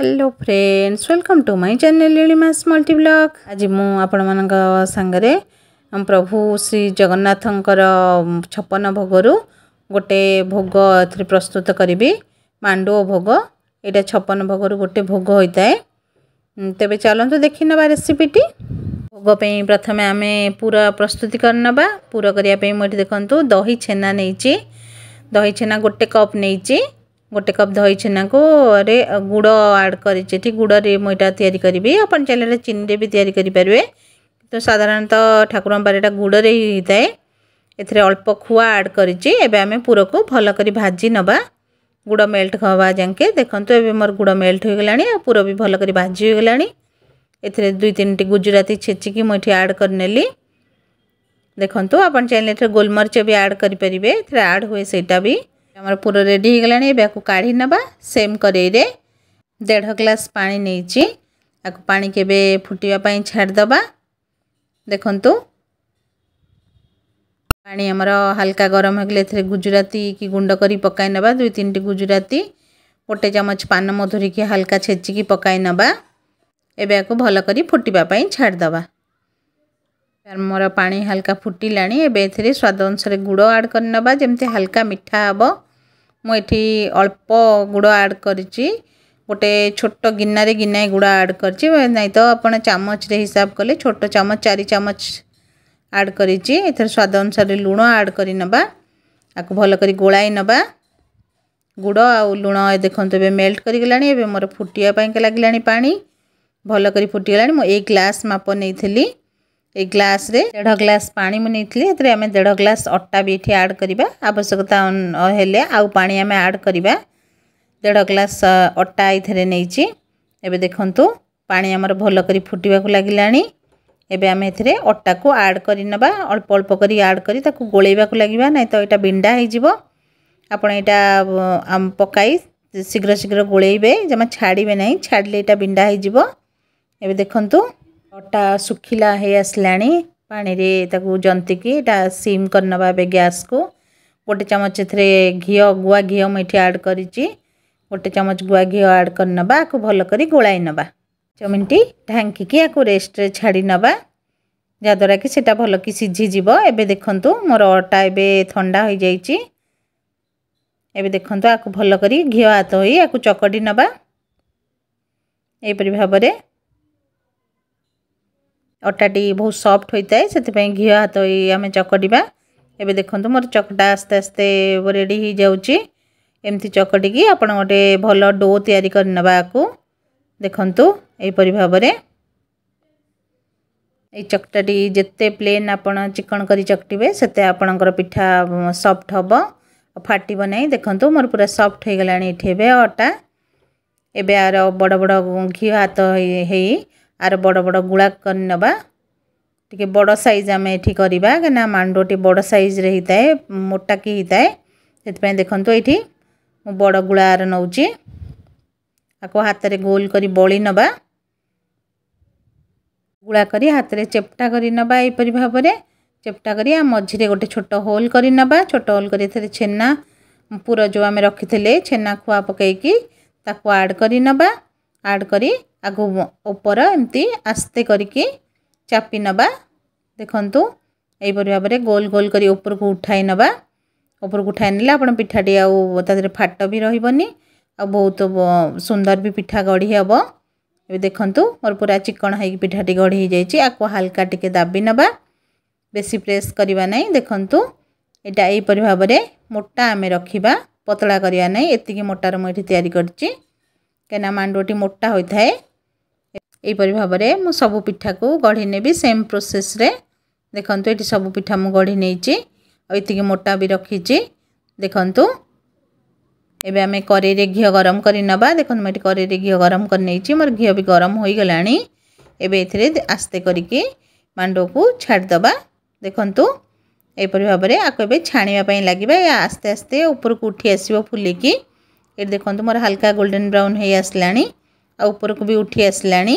hello friends welcome to my channel Lilima's multi blog ଆଜି ମୁଁ ଆପଣମାନଙ୍କ ସାଙ୍ଗରେ ପ୍ରଭୁ ଶ୍ରୀ ଜଗନ୍ନାଥଙ୍କର ଛପନ ଭୋଗରୁ ଗୋଟେ ଭୋଗ ଏଥିରେ ପ୍ରସ୍ତୁତ କରିବି ମାଣ୍ଡୁଅ ଭୋଗ ଏଇଟା ଛପନ ଭୋଗରୁ ଗୋଟେ ଭୋଗ ହୋଇଥାଏ ତେବେ ଚାଲନ୍ତୁ ଦେଖିନେବା ରେସିପିଟି ଭୋଗ ପାଇଁ ପ୍ରଥମେ ଆମେ ପୁର ପ୍ରସ୍ତୁତି କରିନେବା ପୁର କରିବା ପାଇଁ ମୁଁ ଏଠି ଦେଖନ୍ତୁ ଦହି ଛେନା ନେଇଛି ଦହି ଛେନା ଗୋଟେ କପ୍ ନେଇଛି गोटे कप दही छेना को गुड़ आड कर गुड़ रे मुझे करी आप चाहिए चीनी भी या करें तो साधारणत तो ठाकुर बारे गुड़ रही एथेर अल्प खुआ आड करें पूर को भलक भाजी नवा गुड़ मेल्ट हवा जाके देखते मोर गुड़ मेल्ट होगला पूर भी भलक भाजी होगला एथेर दुई तीन टी गुजराती छेचिकी मुझे आड कर देखो आप चाहिए गोलमरीच भी आड करें आड हुए सहीटा भी ଆମର ପୁର ରେଡ଼ି ହୋଇଗଲାଣି ଏବେ ଆକୁ କାଢ଼ି ନେବା ସେମ୍ କରେଇରେ ଦେଢ଼ ଗ୍ଲାସ୍ ପାଣି ନେଇଛି ଆକୁ ପାଣି କେବେ ଫୁଟିବା ପାଇଁ ଛାଡ଼ିଦେବା ଦେଖନ୍ତୁ ପାଣି ଆମର ହାଲକା ଗରମ ହେଇଗଲେ ଏଥିରେ ଗୁଜୁରାତି କି ଗୁଣ୍ଡ କରି ପକାଇ ନେବା ଦୁଇ ତିନିଟି ଗୁଜୁରାତି ଗୋଟେ ଚାମଚ ପାନ ମଧୁରିକି ହାଲକା ଛେଚିକି ପକାଇ ନେବା ଏବେ ଆକୁ ଭଲ କରି ଫୁଟିବା ପାଇଁ ଛାଡ଼ିଦେବା ମୋର ପାଣି ହାଲକା ଫୁଟିଲାଣି ଏବେ ଏଥିରେ ସ୍ୱାଦ ଅନୁସାରେ ଗୁଡ଼ ଆଡ଼୍ କରିନେବା ଯେମିତି ହାଲକା ମିଠା ହେବ ମୁଁ ଏଠି ଅଳ୍ପ ଗୁଡ଼ ଆଡ଼୍ କରିଛି ଗୋଟେ ଛୋଟ ଗିନାରେ ଗିନାଏ ଗୁଡ଼ ଆଡ଼୍ କରିଛି ନାଇଁ ତ ଆପଣ ଚାମଚରେ ହିସାବ କଲେ ଛୋଟ ଚାମଚ ଚାରି ଚାମଚ ଆଡ଼୍ କରିଛି ଏଥିରେ ସ୍ୱାଦ ଅନୁସାରେ ଲୁଣ ଆଡ଼୍ କରି ନେବା ଆକୁ ଭଲ କରି ଗୋଳାଇ ନେବା ଗୁଡ଼ ଆଉ ଲୁଣ ଦେଖନ୍ତୁ ଏବେ ମେଲ୍ଟ କରିଗଲାଣି ଏବେ ମୋର ଫୁଟିବା ପାଇଁକା ଲାଗିଲାଣି ପାଣି ଭଲ କରି ଫୁଟିଗଲାଣି ମୁଁ ଏଇ ଗ୍ଲାସ୍ ମାପ ନେଇଥିଲି ग्लास रे देढ़ ग्लास पानी मुझे नहीं आम देढ़ ग्लास अटा भी ये आड करवा आवश्यकता हेले आउ पा आम आड करवा देढ़ ग्लास अटा ये नहीं चीज पा आम भलक फुटाक लगला एमें अटा को आड कर अल्प अल्प कर आड कर गोल लगे ना तो यहाँ बिंडा होटा पक शीघ्र शीघ्र गोल जमा छाड़े ना छाड़े यहाँ बिंडा हो देखु ଅଟା ଶୁଖିଲା ହେଇ ଆସିଲାଣି ପାଣିରେ ତାକୁ ଜନ୍ତିକି ଏଇଟା ସିମ୍ କରିନେବା ଏବେ ଗ୍ୟାସ୍କୁ ଗୋଟେ ଚାମଚ ଏଥିରେ ଘିଅ ଗୁଆ ଘିଅ ମୁଁ ଏଠି ଆଡ଼୍ କରିଛି ଗୋଟେ ଚାମଚ ଗୁଆ ଘିଅ ଆଡ଼୍ କରିନେବା ଆକୁ ଭଲ କରି ଗୋଳାଇ ନେବା ଚମିନଟି ଢାଙ୍କିକି ଆକୁ ରେଷ୍ଟରେ ଛାଡ଼ି ନେବା ଯାହାଦ୍ୱାରା କି ସେଇଟା ଭଲ କି ସିଝିଯିବ ଏବେ ଦେଖନ୍ତୁ ମୋର ଅଟା ଏବେ ଥଣ୍ଡା ହୋଇଯାଇଛି ଏବେ ଦେଖନ୍ତୁ ଆକୁ ଭଲ କରି ଘିଅ ହାତ ହୋଇ ଆକୁ ଚକଟି ନେବା ଏହିପରି ଭାବରେ ଅଟାଟି ବହୁତ ସଫ୍ଟ ହୋଇଥାଏ ସେଥିପାଇଁ ଘିଅ ହାତ ହୋଇ ଆମେ ଚକଟିବା ଏବେ ଦେଖନ୍ତୁ ମୋର ଚକଟା ଆସ୍ତେ ଆସ୍ତେ ରେଡ଼ି ହୋଇଯାଉଛି ଏମିତି ଚକଟିକି ଆପଣ ଗୋଟେ ଭଲ ଡୋ ତିଆରି କରିନେବା ଆକୁ ଦେଖନ୍ତୁ ଏହିପରି ଭାବରେ ଏଇ ଚକଟାଟି ଯେତେ ପ୍ଲେନ୍ ଆପଣ ଚିକଣ କରି ଚକଟିବେ ସେତେ ଆପଣଙ୍କର ପିଠା ସଫ୍ଟ ହେବ ଫାଟିବ ନାହିଁ ଦେଖନ୍ତୁ ମୋର ପୁରା ସଫ୍ଟ ହୋଇଗଲାଣି ଏଠି ଏବେ ଅଟା ଏବେ ଆର ବଡ଼ ବଡ଼ ଘିଅ ହାତ ହେଇ ଆର ବଡ଼ ବଡ଼ ଗୁଳା କରିନେବା ଟିକେ ବଡ଼ ସାଇଜ୍ ଆମେ ଏଠି କରିବା କାହିଁକିନା ମାଣ୍ଡୁଅଟି ବଡ଼ ସାଇଜ୍ରେ ହେଇଥାଏ ମୋଟାକି ହେଇଥାଏ ସେଥିପାଇଁ ଦେଖନ୍ତୁ ଏଇଠି ମୁଁ ବଡ଼ ଗୁଳା ଆର ନେଉଛି ତାକୁ ହାତରେ ଗୋଲ କରି ବଳି ନେବା ଗୁଳା କରି ହାତରେ ଚେପ୍ଟା କରି ନେବା ଏହିପରି ଭାବରେ ଚେପ୍ଟା କରି ଆ ମଝିରେ ଗୋଟେ ଛୋଟ ହୋଲ୍ କରି ନେବା ଛୋଟ ହୋଲ୍ କରି ଏଥିରେ ଛେନା ପୁର ଯେଉଁ ଆମେ ରଖିଥିଲେ ଛେନା ଖୁଆ ପକାଇକି ତାକୁ ଆଡ଼୍ କରି ନେବା ଆଡ଼୍ କରି ଆକୁ ଉପର ଏମିତି ଆସ୍ତେ କରିକି ଚାପି ନେବା ଦେଖନ୍ତୁ ଏହିପରି ଭାବରେ ଗୋଲ ଗୋଲ କରି ଉପରକୁ ଉଠାଇ ନେବା ଉପରକୁ ଉଠାଇ ନେଲେ ଆପଣ ପିଠାଟି ଆଉ ତା ଦେହରେ ଫାଟ ବି ରହିବନି ଆଉ ବହୁତ ସୁନ୍ଦର ବି ପିଠା ଗଢ଼ି ହେବ ଏବେ ଦେଖନ୍ତୁ ମୋର ପୁରା ଚିକଣ ହେଇକି ପିଠାଟି ଗଢ଼ି ହେଇଯାଇଛି ଆକୁ ହାଲକା ଟିକେ ଦାବି ନେବା ବେଶୀ ପ୍ରେସ୍ କରିବା ନାହିଁ ଦେଖନ୍ତୁ ଏଇଟା ଏହିପରି ଭାବରେ ମୋଟା ଆମେ ରଖିବା ପତଳା କରିବା ନାହିଁ ଏତିକି ମୋଟାର ମୁଁ ଏଠି ତିଆରି କରିଛି କାହିଁକିନା ମାଣ୍ଡୁଅଟି ମୋଟା ହୋଇଥାଏ এইপরি ভাবে মু সবু পিঠাকু গড়ি নেবি সেম প্রোসেসরে দেখন্তু এটি সবু পিঠা মু গড়ি নেইছি ଆଉ ଏତିକି ମୋଟା ବି ରଖିଛି ଦେଖନ୍ତୁ ଏବେ ଆମେ କରେଇରେ ଘିଅ ଗରମ କରି ନେବା ଦେଖନ୍ତୁ ମୁଁ ଏଠି କରେଇରେ ଘିଅ ଗରମ କରି ନେଇଛି ମୋର ଘିଅ ବି ଗରମ ହୋଇଗଲାଣି ଏବେ ଏଥିରେ ଆସ୍ତେ କରିକି ମାଣ୍ଡକୁ ଛାଡ଼ିଦେବା ଦେଖନ୍ତୁ ଏହିପରି ଭାବରେ ଆକୁ ଏବେ ଛାଣିବା ପାଇଁ ଲାଗିବା ଏହା ଆସ୍ତେ ଆସ୍ତେ ଉପରକୁ ଉଠି ଆସିବ ଫୁଲିକି ଏଠି ଦେଖନ୍ତୁ ମୋର ହାଲକା ଗୋଲ୍ଡେନ୍ ବ୍ରାଉନ୍ ହୋଇ ଆସିଲାଣି ଆଉ ଉପରକୁ ବି ଉଠି ଆସିଲାଣି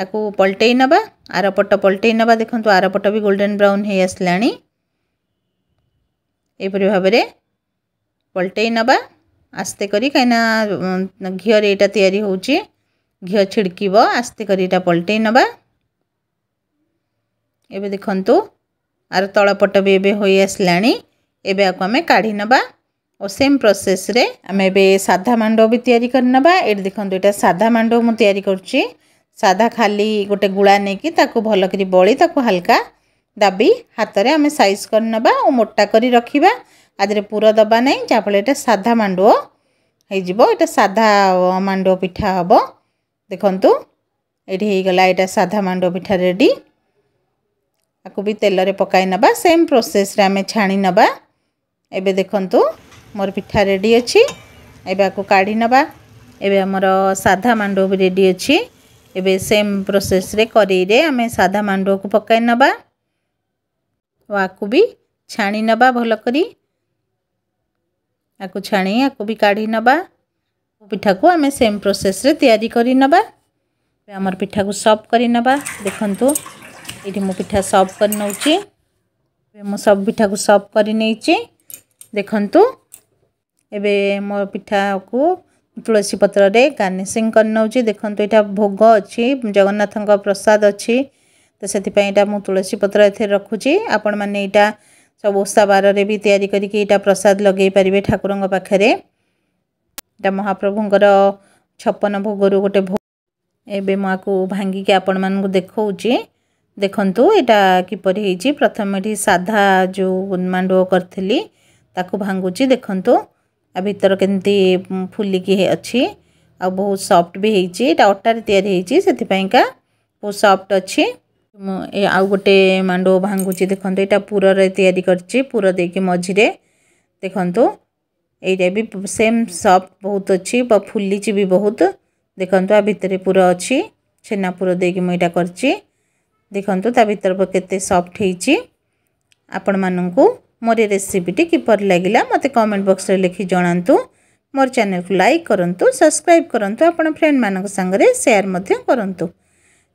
ତାକୁ ପଲଟେଇ ନେବା ଆରପଟ ପଲଟେଇ ନେବା ଦେଖନ୍ତୁ ଆରପଟ ବି ଗୋଲ୍ଡେନ୍ ବ୍ରାଉନ୍ ହେଇ ଆସିଲାଣି ଏହିପରି ଭାବରେ ପଲଟେଇ ନେବା ଆସ୍ତେ କରି କାହିଁକିନା ଘିଅରେ ଏଇଟା ତିଆରି ହେଉଛି ଘିଅ ଛିଡ଼କିବ ଆସ୍ତେ କରି ଏଇଟା ପଲଟେଇ ନେବା ଏବେ ଦେଖନ୍ତୁ ଆର ତଳପଟ ବି ଏବେ ହୋଇଆସିଲାଣି ଏବେ ଆକୁ ଆମେ କାଢ଼ି ନେବା ଓ ସେମ୍ ପ୍ରୋସେସ୍ରେ ଆମେ ଏବେ ସାଧା ମାଣ୍ଡ ବି ତିଆରି କରିନେବା ଏଇଠି ଦେଖନ୍ତୁ ଏଇଟା ସାଧା ମାଣ୍ଡ ମୁଁ ତିଆରି କରୁଛି ସାଧା ଖାଲି ଗୋଟେ ଗୁଳା ନେଇକି ତାକୁ ଭଲ କରି ବଳି ତାକୁ ହାଲକା ଦାବି ହାତରେ ଆମେ ସାଇଜ୍ କରିନେବା ଓ ମୋଟା କରି ରଖିବା ଆଧିରେ ପୁର ଦେବା ନାହିଁ ଯାହାଫଳରେ ଏଇଟା ସାଧା ମାଣ୍ଡୁଅ ହେଇଯିବ ଏଇଟା ସାଧା ମାଣ୍ଡୁଅ ପିଠା ହେବ ଦେଖନ୍ତୁ ଏଇଠି ହେଇଗଲା ଏଇଟା ସାଧା ମାଣ୍ଡୁଅ ପିଠା ରେଡ଼ି ଆକୁ ବି ତେଲରେ ପକାଇ ନେବା ସେମ୍ ପ୍ରୋସେସ୍ରେ ଆମେ ଛାଣି ନେବା ଏବେ ଦେଖନ୍ତୁ ମୋର ପିଠା ରେଡ଼ି ଅଛି ଏବେ ଆକୁ କାଢ଼ି ନେବା ଏବେ ଆମର ସାଧା ମାଣ୍ଡୁଅ ବି ରେଡ଼ି ଅଛି एबे सेम प्रोसेस रे करे आम साधा मांडुआ को पकई नवा आपको भी छाणी नवा भलक आपको छाणी आपको भी काढ़ी नवा पिठा को आम सेम प्रोसेस रे तैयारी करवा आम पिठा को सफ कर देखु ये मुठा सफ कर सब पिठा को सफ कर देखु एबे मो पिठा को ତୁଳସୀ ପତ୍ରରେ ଗାର୍ନିସିଂ କରିନେଉଛି ଦେଖନ୍ତୁ ଏଇଟା ଭୋଗ ଅଛି ଜଗନ୍ନାଥଙ୍କ ପ୍ରସାଦ ଅଛି ତ ସେଥିପାଇଁ ଏଇଟା ମୁଁ ତୁଳସୀ ପତ୍ର ଏଥିରେ ରଖୁଛି ଆପଣମାନେ ଏଇଟା ସବୁ ଓଷା ବାରରେ ବି ତିଆରି କରିକି ଏଇଟା ପ୍ରସାଦ ଲଗାଇ ପାରିବେ ଠାକୁରଙ୍କ ପାଖରେ ଏଇଟା ମହାପ୍ରଭୁଙ୍କର ଛପନ ଭୋଗରୁ ଗୋଟେ ଭୋଗ ଏବେ ମୁଁ ଆକୁ ଭାଙ୍ଗିକି ଆପଣମାନଙ୍କୁ ଦେଖାଉଛି ଦେଖନ୍ତୁ ଏଇଟା କିପରି ହେଇଛି ପ୍ରଥମେ ଏଠି ସାଧା ଯେଉଁ ମାଣ୍ଡୁଅ କରିଥିଲି ତାକୁ ଭାଙ୍ଗୁଛି ଦେଖନ୍ତୁ ଆଉ ଭିତର କେମିତି ଫୁଲିକି ଅଛି ଆଉ ବହୁତ ସଫ୍ଟ ବି ହେଇଛି ଏଇଟା ଅଟାରେ ତିଆରି ହେଇଛି ସେଥିପାଇଁକା ବହୁତ ସଫ୍ଟ ଅଛି ମୁଁ ଆଉ ଗୋଟେ ମାଣ୍ଡୁଅ ଭାଙ୍ଗୁଛି ଦେଖନ୍ତୁ ଏଇଟା ପୁରରେ ତିଆରି କରିଛି ପୁର ଦେଇକି ମଝିରେ ଦେଖନ୍ତୁ ଏଇଟା ବି ସେମ୍ ସଫ୍ଟ ବହୁତ ଅଛି ବା ଫୁଲିଛି ବି ବହୁତ ଦେଖନ୍ତୁ ଆ ଭିତରେ ପୁର ଅଛି ଛେନାପୁର ଦେଇକି ମୁଁ ଏଇଟା କରିଛି ଦେଖନ୍ତୁ ତା ଭିତର କେତେ ସଫ୍ଟ ହେଇଛି ଆପଣମାନଙ୍କୁ ମୋର ଏ ରେସିପିଟି କିପରି ଲାଗିଲା ମୋତେ କମେଣ୍ଟ ବକ୍ସରେ ଲେଖି ଜଣାନ୍ତୁ ମୋର ଚ୍ୟାନେଲକୁ ଲାଇକ୍ କରନ୍ତୁ ସବସ୍କ୍ରାଇବ୍ କରନ୍ତୁ ଆପଣ ଫ୍ରେଣ୍ଡମାନଙ୍କ ସାଙ୍ଗରେ ସେୟାର ମଧ୍ୟ କରନ୍ତୁ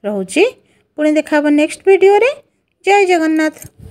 ରହୁଛି ପୁଣି ଦେଖା ହେବ ନେକ୍ସଟ ଭିଡ଼ିଓରେ ଜୟ ଜଗନ୍ନାଥ